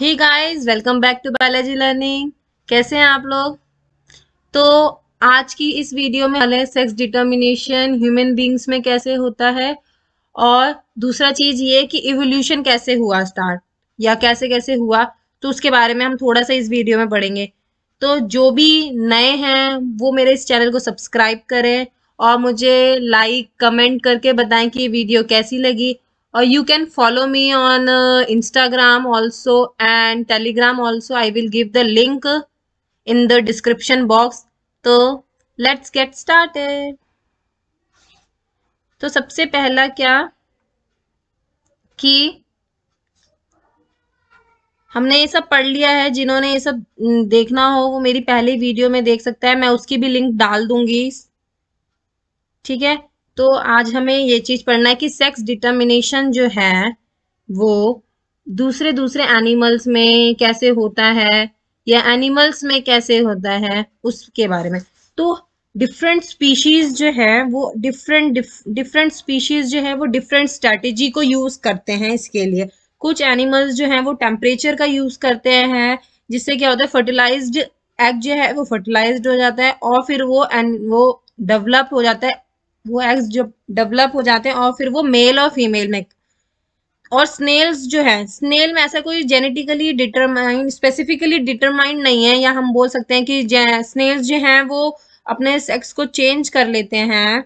he guys welcome back to biology learning कैसे हैं आप लोग तो आज की इस वीडियो में हमें सेक्स डिटर्मिनेशन ह्यूमन बींग्स में कैसे होता है और दूसरा चीज ये कि इवोल्यूशन कैसे हुआ स्टार्ट या कैसे कैसे हुआ तो उसके बारे में हम थोड़ा सा इस वीडियो में पढ़ेंगे तो जो भी नए हैं वो मेरे इस चैनल को सब्सक्राइब करें और मुझे लाइक कमेंट करके बताएं कि वीडियो कैसी लगी or uh, you can follow me on uh, instagram also and telegram also i will give the link in the description box so let's get started तो सबसे पहला क्या कि हमने ये सब पढ़ लिया है जिन्होंने ये सब देखना हो वो मेरी पहली वीडियो में देख सकता है मैं उसकी भी लिंक डाल दूंगी ठीक है तो आज हमें ये चीज़ पढ़ना है कि सेक्स डिटर्मिनेशन जो है वो दूसरे दूसरे एनिमल्स में कैसे होता है या एनिमल्स में कैसे होता है उसके बारे में तो डिफरेंट स्पीशीज जो है वो डिफरेंट डिफरेंट स्पीशीज जो है वो डिफरेंट स्ट्रेटेजी को यूज़ करते हैं इसके लिए कुछ एनिमल्स जो हैं वो टेम्परेचर का यूज़ करते हैं जिससे क्या होता है फर्टिलाइज्ड एग जो है वो फर्टिलाइज्ड हो जाता है और फिर वो एन वो डेवलप हो जाता है वो एग्स जो डेवलप हो जाते हैं और फिर वो मेल और फीमेल में और स्नेल्स जो है स्नेल में ऐसा कोई जेनेटिकली डिटरमाइन स्पेसिफिकली डिटरमाइन नहीं है या हम बोल सकते हैं कि स्नेल्स जो हैं वो अपने सेक्स को चेंज कर लेते हैं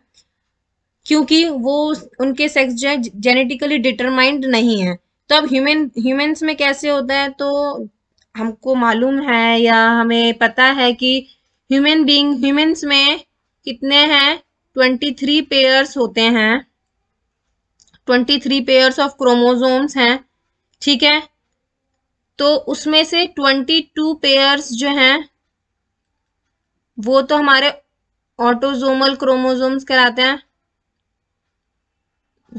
क्योंकि वो उनके सेक्स जो है जेनेटिकली डिटरमाइंड नहीं है तो अब ह्यूमन ह्यूमंस में कैसे होता है तो हमको मालूम है या हमें पता है कि ह्यूमन बींग ह्यूमंस में कितने हैं ट्वेंटी थ्री पेयर्स होते हैं twenty three pairs of chromosomes हैं ठीक है तो उसमें से ट्वेंटी टू पेयर्स जो हैं वो तो हमारे ऑटोजोमल क्रोमोजोम्स कहलाते हैं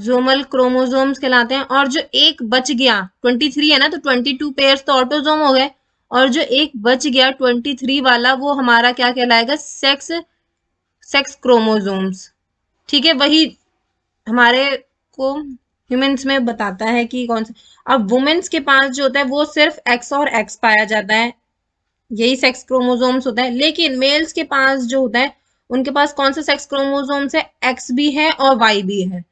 जोमल क्रोमोजोम्स कहलाते हैं और जो एक बच गया ट्वेंटी थ्री है ना तो ट्वेंटी टू पेयर्स तो ऑटोजोम हो गए और जो एक बच गया ट्वेंटी थ्री वाला वो हमारा क्या कहलाएगा सेक्स सेक्स क्रोमोजोम्स ठीक है वही हमारे को ह्यूमेंस में बताता है कि कौन सा अब वुमेन्स के पास जो होता है वो सिर्फ एक्स और एक्स पाया जाता है यही सेक्स क्रोमोजोम्स होता है लेकिन मेल्स के पास जो होता है उनके पास कौन सा सेक्स क्रोमोजोम्स है एक्स भी है और वाई भी है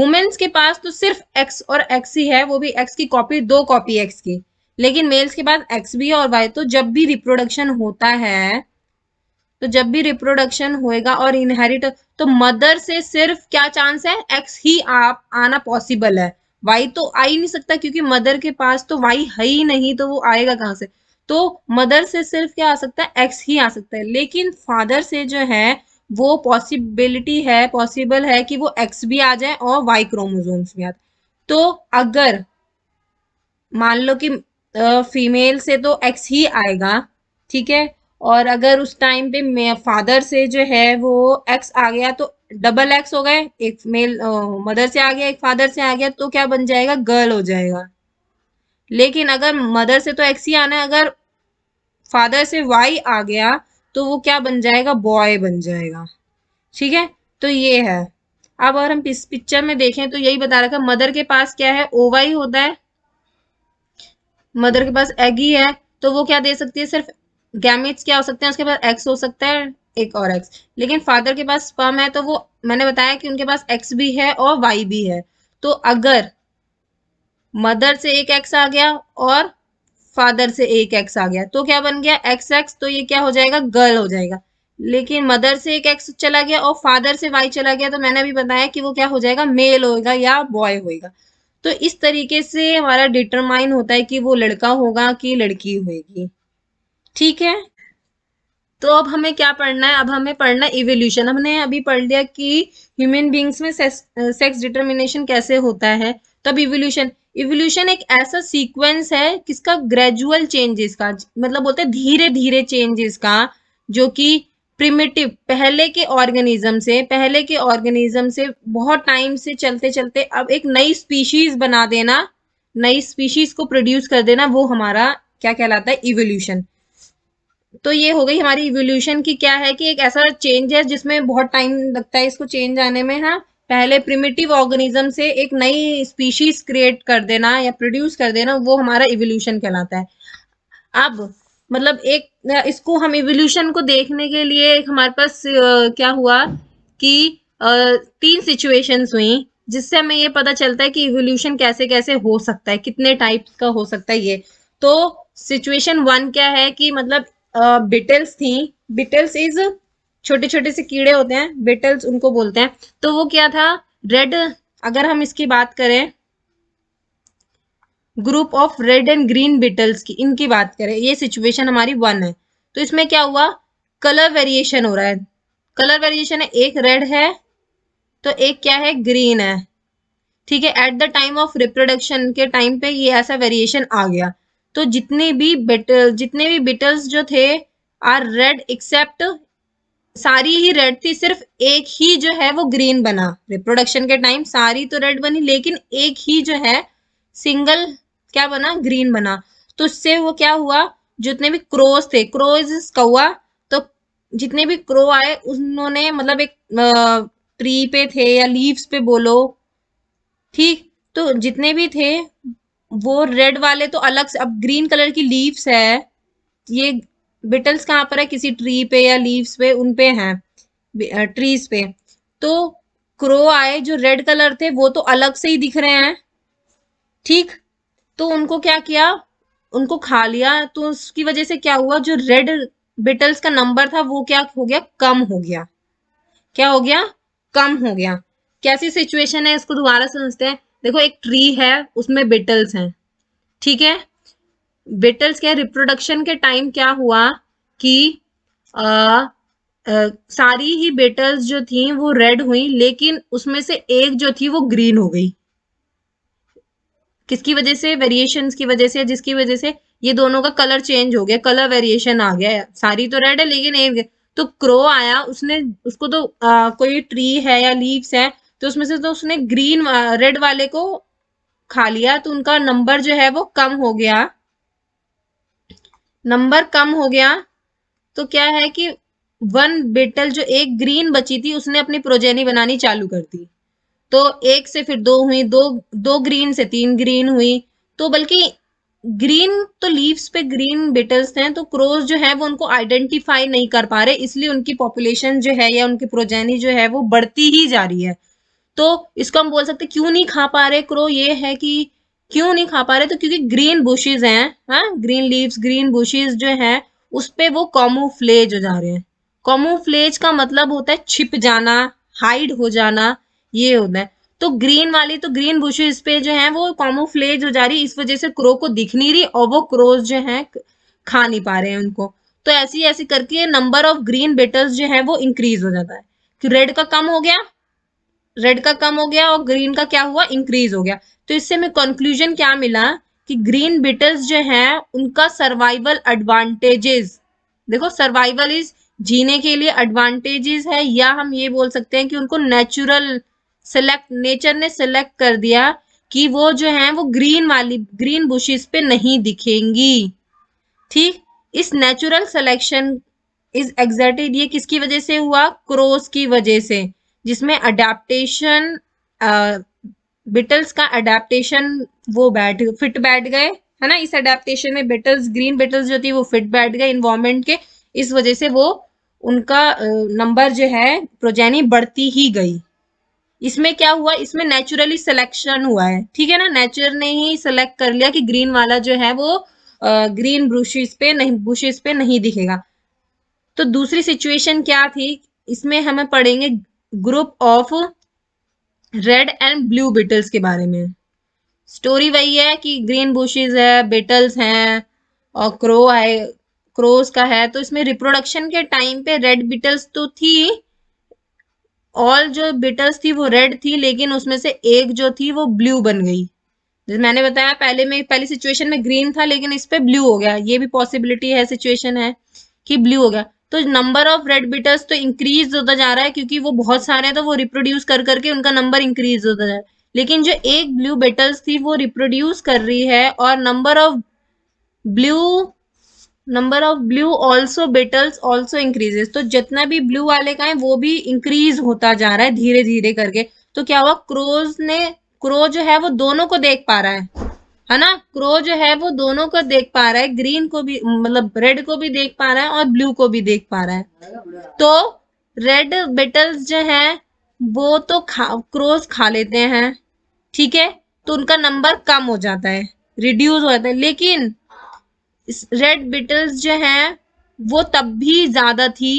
वुमेन्स के पास तो सिर्फ एक्स और एक्स ही है वो भी एक्स की कॉपी दो कॉपी एक्स की लेकिन मेल्स के पास एक्स भी है और वाई तो जब भी रिप्रोडक्शन होता है तो जब भी रिप्रोडक्शन होएगा और इनहेरिट तो मदर से सिर्फ क्या चांस है एक्स ही आप आना पॉसिबल है वाई तो आ ही नहीं सकता क्योंकि मदर के पास तो वाई है ही नहीं तो वो आएगा कहाँ से तो मदर से सिर्फ क्या आ सकता है एक्स ही आ सकता है लेकिन फादर से जो है वो पॉसिबिलिटी है पॉसिबल है कि वो एक्स भी आ जाए और वाई क्रोमोजोम्स भी आ जाए तो अगर मान लो कि फीमेल से तो एक्स ही आएगा ठीक है और अगर उस टाइम पे फादर से जो है वो एक्स आ गया तो डबल एक्स हो गए एक मेल मदर से आ गया एक फादर से आ गया तो क्या बन जाएगा गर्ल हो जाएगा लेकिन अगर मदर से तो एक्स ही आना है अगर फादर से वाई आ गया तो वो क्या बन जाएगा बॉय बन जाएगा ठीक है तो ये है अब अगर हम इस पिक्चर में देखें तो यही बता रखा मदर के पास क्या है ओवाई होता है मदर के पास एग ही है तो वो क्या दे सकती है सिर्फ गैमिट्स क्या हो सकते हैं उसके पास एक्स हो सकता है एक और एक्स लेकिन फादर के पास स्पर्म है तो वो मैंने बताया कि उनके पास एक्स भी है और वाई भी है तो अगर मदर से एक एक्स आ गया और फादर से एक एक्स आ गया तो क्या बन गया एक्स एक्स तो ये क्या हो जाएगा गर्ल हो जाएगा लेकिन मदर से एक एक्स चला गया और फादर से वाई चला गया तो मैंने अभी बताया कि वो क्या हो जाएगा मेल होगा या बॉय होगा तो इस तरीके से हमारा डिटरमाइन होता है कि वो लड़का होगा कि लड़की होगी ठीक है तो अब हमें क्या पढ़ना है अब हमें पढ़ना है इवोल्यूशन हमने अभी पढ़ लिया कि ह्यूमन बींग्स में सेक्स डिटर्मिनेशन कैसे होता है तब इवोल्यूशन इवोल्यूशन एक ऐसा सीक्वेंस है किसका ग्रेजुअल चेंजेस का मतलब बोलते हैं धीरे धीरे चेंजेस का जो कि प्रिमिटिव पहले के ऑर्गेनिज्म से पहले के ऑर्गेनिज्म से बहुत टाइम से चलते चलते अब एक नई स्पीशीज बना देना नई स्पीशीज को प्रोड्यूस कर देना वो हमारा क्या कहलाता है इवोल्यूशन तो ये हो गई हमारी इवोल्यूशन की क्या है कि एक ऐसा चेंज है जिसमें बहुत टाइम लगता है इसको चेंज आने में हाँ पहले प्रिमिटिव ऑर्गेनिज्म से एक नई स्पीशीज क्रिएट कर देना या प्रोड्यूस कर देना वो हमारा इवोल्यूशन कहलाता है अब मतलब एक इसको हम इवोल्यूशन को देखने के लिए हमारे पास क्या हुआ कि तीन सिचुएशंस हुई जिससे हमें ये पता चलता है कि इवोल्यूशन कैसे कैसे हो सकता है कितने टाइप्स का हो सकता है ये तो सिचुएशन वन क्या है कि मतलब बिटल्स थी बिटल्स इज छोटे छोटे से कीड़े होते हैं बिटल्स उनको बोलते हैं तो वो क्या था रेड अगर हम इसकी बात करें group of red and green beetles की इनकी बात करें ये सिचुएशन हमारी वन है तो इसमें क्या हुआ कलर वेरिएशन हो रहा है कलर वेरिएशन है एक रेड है तो एक क्या है ग्रीन है ठीक है at the time of reproduction के टाइम पे ये ऐसा वेरिएशन आ गया तो जितने भी बेटल जितने भी बिटल्स जो थे आर रेड एक्सेप्ट सारी ही रेड थी सिर्फ एक ही जो है वो ग्रीन बना रिप्रोडक्शन के टाइम सारी तो रेड बनी लेकिन एक ही जो है सिंगल क्या बना ग्रीन बना तो उससे वो क्या हुआ जितने भी क्रोज थे क्रोज कौआ तो जितने भी क्रो आए उन्होंने मतलब एक ट्री पे थे या लीव्स पे बोलो ठीक तो जितने भी थे वो रेड वाले तो अलग से अब ग्रीन कलर की लीव्स है ये बिटल्स कहाँ पर है किसी ट्री पे या लीव्स पे उन पे हैं ट्रीज पे तो क्रो आए जो रेड कलर थे वो तो अलग से ही दिख रहे हैं ठीक तो उनको क्या किया उनको खा लिया तो उसकी वजह से क्या हुआ जो रेड बिटल्स का नंबर था वो क्या हो गया कम हो गया क्या हो गया कम हो गया कैसी सिचुएशन है इसको दोबारा समझते हैं देखो एक ट्री है उसमें बिटल्स हैं ठीक है बिटल्स के रिप्रोडक्शन के टाइम क्या हुआ कि आ, आ, सारी ही बेटल्स जो थी वो रेड हुई लेकिन उसमें से एक जो थी वो ग्रीन हो गई किसकी वजह से वेरिएशंस की वजह से जिसकी वजह से ये दोनों का कलर चेंज हो गया कलर वेरिएशन आ गया सारी तो रेड है लेकिन एक तो क्रो आया उसने उसको तो आ, कोई ट्री है या लीव्स है तो उसमें से तो उसने ग्रीन रेड वाले को खा लिया तो उनका नंबर जो है वो कम हो गया नंबर कम हो गया तो क्या है कि वन बेटल जो एक ग्रीन बची थी उसने अपनी प्रोजेनी बनानी चालू कर दी तो एक से फिर दो हुई दो दो ग्रीन से तीन ग्रीन हुई तो बल्कि ग्रीन तो लीव्स पे ग्रीन बेटल्स हैं तो क्रोज जो है वो उनको आइडेंटिफाई नहीं कर पा रहे इसलिए उनकी पॉपुलेशन जो है या उनकी प्रोजेनी जो है वो बढ़ती ही जा रही है तो इसको हम बोल सकते क्यों नहीं खा पा रहे क्रो ये है कि क्यों नहीं खा पा रहे तो क्योंकि ग्रीन बुशेज हैं हाँ ग्रीन लीव्स ग्रीन बुशेज जो है उस पर वो कॉमोफ्लेज हो जा रहे हैं कॉमोफ्लेज का मतलब होता है छिप जाना हाइड हो जाना ये होता है तो ग्रीन वाली तो ग्रीन बुशेज पे जो है वो कॉमोफ्लेज हो जा रही है इस वजह से क्रो को दिख नहीं रही और वो क्रोज जो है खा नहीं पा रहे हैं उनको तो ऐसी ऐसी करके नंबर ऑफ ग्रीन बेटर्स जो है वो इंक्रीज हो जाता है रेड का कम हो गया रेड का कम हो गया और ग्रीन का क्या हुआ इंक्रीज हो गया तो इससे हमें कंक्लूजन क्या मिला कि ग्रीन बिटल्स जो हैं उनका सर्वाइवल एडवांटेजेस देखो सर्वाइवल इज जीने के लिए एडवांटेजेस है या हम ये बोल सकते हैं कि उनको नेचुरल सेलेक्ट नेचर ने सेलेक्ट कर दिया कि वो जो है वो ग्रीन वाली ग्रीन बुशेस पे नहीं दिखेंगी ठीक इस नेचुरल सिलेक्शन इज एग्जर्टेड ये किसकी वजह से हुआ क्रोस की वजह से जिसमें अडेप्टेशन बिटल्स uh, का अडेप्टेशन वो बैठ फिट बैठ गए है ना इस अडेप्टेशन में बिटल्स ग्रीन बिटल्स जो थी वो फिट बैठ गए इन्वायरमेंट के इस वजह से वो उनका नंबर uh, जो है प्रोजेनी बढ़ती ही गई इसमें क्या हुआ इसमें नेचुरली सिलेक्शन हुआ है ठीक है ना नेचर ने ही सिलेक्ट कर लिया कि ग्रीन वाला जो है वो ग्रीन uh, ब्रूशीज पे नहीं बुशेज पे नहीं दिखेगा तो दूसरी सिचुएशन क्या थी इसमें हमें पढ़ेंगे group of red and blue beetles के बारे में स्टोरी वही है कि ग्रीन बुशेज है बिटल्स हैं और क्रो है क्रोज का है तो इसमें रिप्रोडक्शन के टाइम पे रेड बिटल्स तो थी ऑल जो बिटल्स थी वो रेड थी लेकिन उसमें से एक जो थी वो ब्लू बन गई जैसे मैंने बताया पहले में पहली सिचुएशन में ग्रीन था लेकिन इस पर ब्लू हो गया ये भी पॉसिबिलिटी है सिचुएशन है कि ब्लू हो गया तो नंबर ऑफ रेड बिटर्स तो इंक्रीज होता जा रहा है क्योंकि वो बहुत सारे हैं तो वो रिप्रोड्यूस कर करके उनका नंबर इंक्रीज होता जा रहा है लेकिन जो एक ब्लू बेटल्स थी वो रिप्रोड्यूस कर रही है और number of blue number of blue also beetles also increases तो जितना भी ब्लू वाले का है वो भी इंक्रीज होता जा रहा है धीरे धीरे करके तो क्या हुआ क्रोज ने क्रो जो है वो दोनों को देख पा रहा है है ना क्रो जो है वो दोनों को देख पा रहा है ग्रीन को भी मतलब रेड को भी देख पा रहा है और ब्लू को भी देख पा रहा है तो रेड बेटल्स जो है वो तो खा क्रोज खा लेते हैं ठीक है तो उनका नंबर कम हो जाता है रिड्यूस हो जाता है लेकिन रेड बिटल्स जो है वो तब भी ज्यादा थी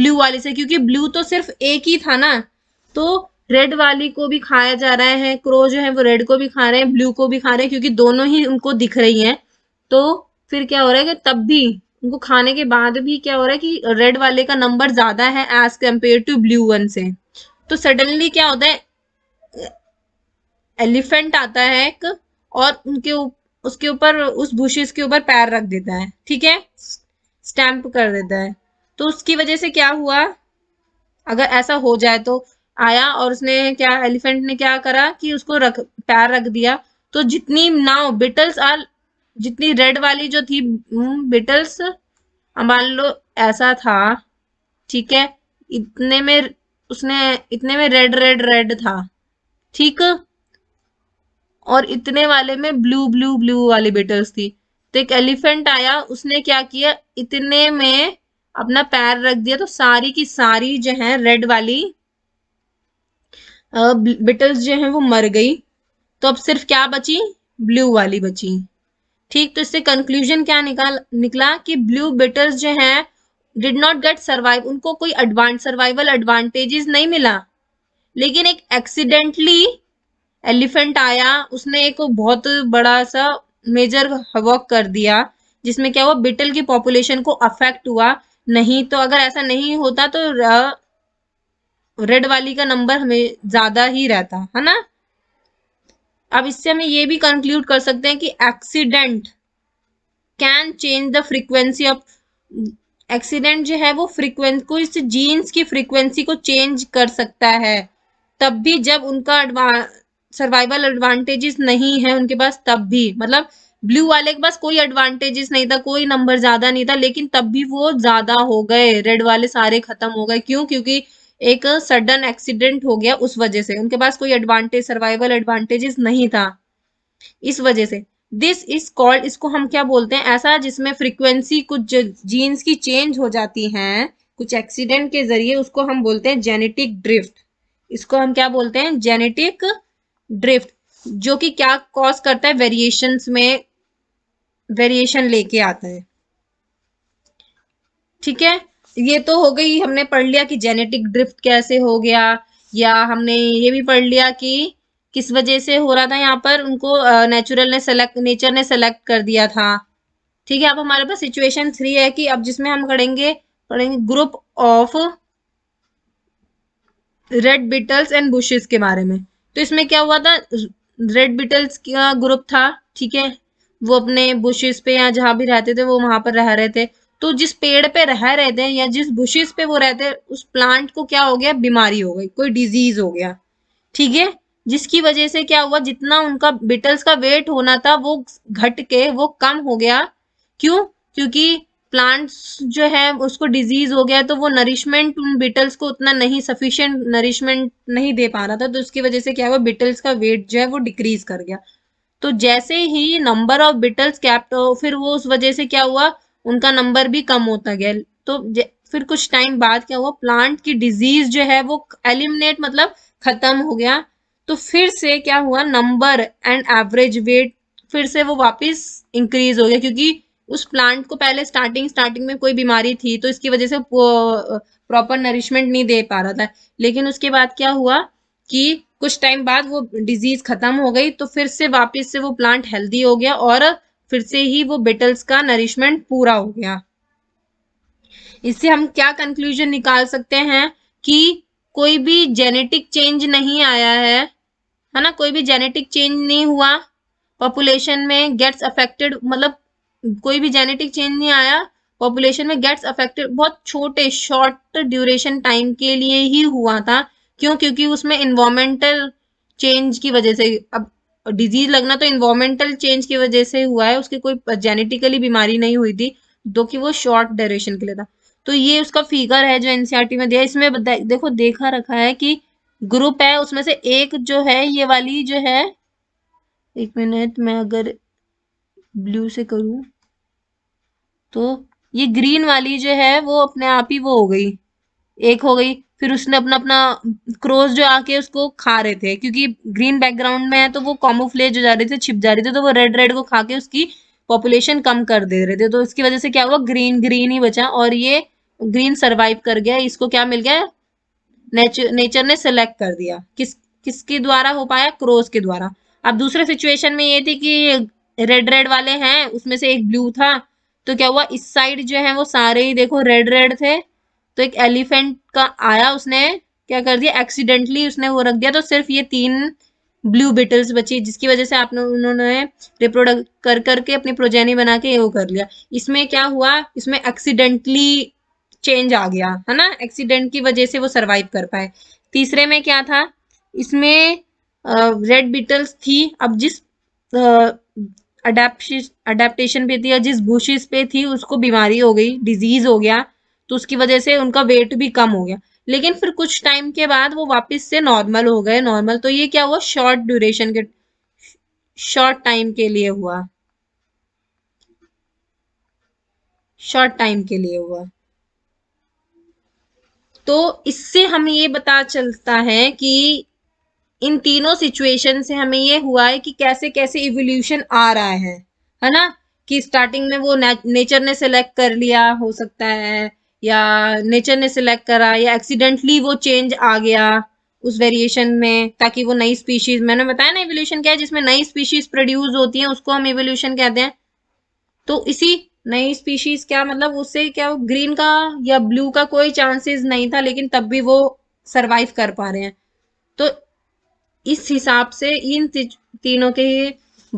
ब्लू वाले से क्योंकि ब्लू तो सिर्फ एक ही था ना तो रेड वाली को भी खाया जा रहा है क्रो जो है वो रेड को भी खा रहे हैं ब्लू को भी खा रहे हैं क्योंकि दोनों ही उनको दिख रही हैं तो फिर क्या हो रहा है कि तब भी उनको खाने के बाद भी क्या हो रहा है कि रेड वाले का नंबर ज्यादा है as compare to blue one से तो सडनली क्या होता है एलिफेंट आता है एक और उनके उसके ऊपर उस बुशेस के ऊपर पैर रख देता है ठीक है स्टैंप कर देता है तो उसकी वजह से क्या हुआ अगर ऐसा हो जाए तो आया और उसने क्या एलिफेंट ने क्या करा कि उसको रख पैर रख दिया तो जितनी नाव बिटल्स आर जितनी रेड वाली जो थी हम्म, बिटल्स मान लो ऐसा था ठीक है इतने में उसने इतने में रेड रेड रेड था ठीक और इतने वाले में ब्लू ब्लू ब्लू वाली बिटल्स थी तो एक एलिफेंट आया उसने क्या किया इतने में अपना पैर रख दिया तो सारी की सारी जो है रेड वाली बिटल्स जो हैं वो मर गई तो अब सिर्फ क्या बची ब्लू वाली बची ठीक तो इससे कंक्लूजन क्या निकाल निकला कि ब्लू बिटल्स जो हैं डिड नॉट गेट सर्वाइव उनको कोई एडवांस सर्वाइवल एडवांटेजेस नहीं मिला लेकिन एक एक्सीडेंटली एलिफेंट आया उसने एक बहुत बड़ा सा मेजर वॉक कर दिया जिसमें क्या हुआ बिटल की पॉपुलेशन को अफेक्ट हुआ नहीं तो अगर ऐसा नहीं होता तो रेड वाली का नंबर हमें ज्यादा ही रहता है ना अब इससे हमें ये भी कंक्लूड कर सकते हैं कि accident can change the frequency of accident जो है वो फ्रीक्वेंसी को इस जीन्स की फ्रीक्वेंसी को चेंज कर सकता है तब भी जब उनका सर्वाइवल एडवांटेजेस नहीं है उनके पास तब भी मतलब ब्लू वाले के पास कोई एडवांटेजेस नहीं था कोई नंबर ज्यादा नहीं था लेकिन तब भी वो ज्यादा हो गए रेड वाले सारे खत्म हो गए क्यों क्योंकि एक सडन एक्सीडेंट हो गया उस वजह से उनके पास कोई एडवांटेज सर्वाइवल एडवांटेजेस नहीं था इस वजह से दिस इज कॉल्ड इसको हम क्या बोलते हैं ऐसा जिसमें फ्रीक्वेंसी कुछ जीन्स की चेंज हो जाती हैं कुछ एक्सीडेंट के जरिए उसको हम बोलते हैं जेनेटिक ड्रिफ्ट इसको हम क्या बोलते हैं जेनेटिक ड्रिफ्ट जो कि क्या कॉज करता है वेरिएशन में वेरिएशन लेके आता है ठीक है ये तो हो गई हमने पढ़ लिया कि जेनेटिक ड्रिफ्ट कैसे हो गया या हमने ये भी पढ़ लिया कि किस वजह से हो रहा था यहाँ पर उनको नेचुरल ने सेलेक्ट नेचर ने सेलेक्ट कर दिया था ठीक है अब हमारे पास सिचुएशन थ्री है कि अब जिसमें हम पढ़ेंगे पढ़ेंगे group of red beetles and bushes के बारे में तो इसमें क्या हुआ था रेड बिटल्स का ग्रुप था ठीक है वो अपने बुशेस पे या जहां भी रहते थे वो वहां पर रह रहे थे तो जिस पेड़ पे रह रहे थे या जिस बुशेस पे वो रहते उस प्लांट को क्या हो गया बीमारी हो गई कोई डिजीज हो गया ठीक है जिसकी वजह से क्या हुआ जितना उनका बिटल्स का वेट होना था वो घट के वो कम हो गया क्यों क्योंकि प्लांट्स जो है उसको डिजीज हो गया तो वो नरिशमेंट उन बिटल्स को उतना नहीं सफिशियंट नरिशमेंट नहीं दे पा रहा था तो उसकी वजह से क्या हुआ बिटल्स का वेट जो है वो डिक्रीज कर गया तो जैसे ही नंबर ऑफ बिटल्स कैप्ट फिर वो उस वजह से क्या हुआ उनका नंबर भी कम होता गया तो फिर कुछ टाइम बाद क्या हुआ प्लांट की डिजीज जो है वो एलिमिनेट मतलब खत्म हो गया तो फिर से क्या हुआ नंबर एंड एवरेज वेट फिर से वो वापस इंक्रीज हो गया क्योंकि उस प्लांट को पहले स्टार्टिंग स्टार्टिंग में कोई बीमारी थी तो इसकी वजह से प्रॉपर नरिशमेंट नहीं दे पा रहा था लेकिन उसके बाद क्या हुआ कि कुछ टाइम बाद वो डिजीज खत्म हो गई तो फिर से वापस से वो प्लांट हेल्दी हो गया और फिर से ही वो बेटल्स का नरिशमेंट पूरा हो गया इससे हम क्या कंक्लूजन निकाल सकते हैं कि कोई भी जेनेटिक चेंज नहीं आया है है ना कोई भी जेनेटिक चेंज नहीं हुआ पॉपुलेशन में गेट्स अफेक्टेड मतलब कोई भी जेनेटिक चेंज नहीं आया पॉपुलेशन में गेट्स अफेक्टेड बहुत छोटे शॉर्ट ड्यूरेशन टाइम के लिए ही हुआ था क्यों क्योंकि उसमें इन्वामेंटल चेंज की वजह से अब डिजीज लगना तो इन्वायरमेंटल चेंज की वजह से हुआ है उसकी कोई जेनेटिकली बीमारी नहीं हुई थी जो कि वो शॉर्ट ड्यूरेशन के लिए था तो ये उसका फिगर है जो एनसीआरटी e में दिया इसमें देखो देखा रखा है कि ग्रुप है उसमें से एक जो है ये वाली जो है एक मिनट मैं अगर ब्लू से करूं तो ये ग्रीन वाली जो है वो अपने आप ही वो हो गई एक हो गई फिर उसने अपना अपना क्रोज जो आके उसको खा रहे थे क्योंकि ग्रीन बैकग्राउंड में है तो वो कॉमोफ्लेज जो जा रहे थे छिप जा रहे थे तो वो रेड रेड को खा के उसकी पॉपुलेशन कम कर दे रहे थे तो इसकी वजह से क्या हुआ ग्रीन ग्रीन ही बचा और ये ग्रीन सरवाइव कर गया इसको क्या मिल गया नेचर नेचर ने सेलेक्ट कर दिया किस किसके द्वारा हो पाया क्रोज के द्वारा अब दूसरे सिचुएशन में ये थी कि रेड रेड वाले हैं उसमें से एक ब्लू था तो क्या हुआ इस साइड जो है वो सारे ही देखो रेड रेड थे तो एक एलिफेंट का आया उसने क्या कर दिया एक्सीडेंटली उसने वो रख दिया तो सिर्फ ये तीन ब्लू बिटल्स बची जिसकी वजह से आपने उन्होंने रिप्रोडक्ट कर करके अपनी प्रोजेनी बना के वो कर लिया इसमें क्या हुआ इसमें एक्सीडेंटली चेंज आ गया है ना एक्सीडेंट की वजह से वो सरवाइव कर पाए तीसरे में क्या था इसमें रेड बिटल्स थी अब जिस अडेप्टेशन पे थी या जिस बुशिस पे थी उसको बीमारी हो गई डिजीज हो गया तो उसकी वजह से उनका वेट भी कम हो गया लेकिन फिर कुछ टाइम के बाद वो वापस से नॉर्मल हो गए नॉर्मल तो ये क्या हुआ शॉर्ट ड्यूरेशन के शॉर्ट टाइम के लिए हुआ शॉर्ट टाइम के लिए हुआ तो इससे हमें ये बता चलता है कि इन तीनों सिचुएशन से हमें ये हुआ है कि कैसे कैसे इवोल्यूशन आ रहा है है ना कि स्टार्टिंग में वो ने, नेचर ने सेलेक्ट कर लिया हो सकता है या नेचर ने सिलेक्ट करा या एक्सीडेंटली वो चेंज आ गया उस वेरिएशन में ताकि वो नई स्पीशीज मैंने बताया ना इवोल्यूशन क्या है जिसमें नई स्पीशीज प्रोड्यूस होती है उसको हम इवोल्यूशन कहते हैं तो इसी नई स्पीशीज क्या मतलब उससे क्या वो ग्रीन का या ब्लू का कोई चांसेस नहीं था लेकिन तब भी वो सरवाइव कर पा रहे हैं तो इस हिसाब से इन तीनों के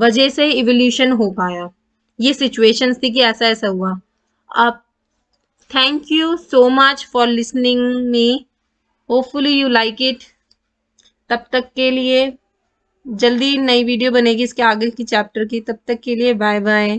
वजह से इवोल्यूशन हो पाया ये सिचुएशन थी कि ऐसा ऐसा हुआ अब thank you so much for listening me hopefully you like it तब तक के लिए जल्दी नई वीडियो बनेगी इसके आगे की चैप्टर की तब तक के लिए बाय बाय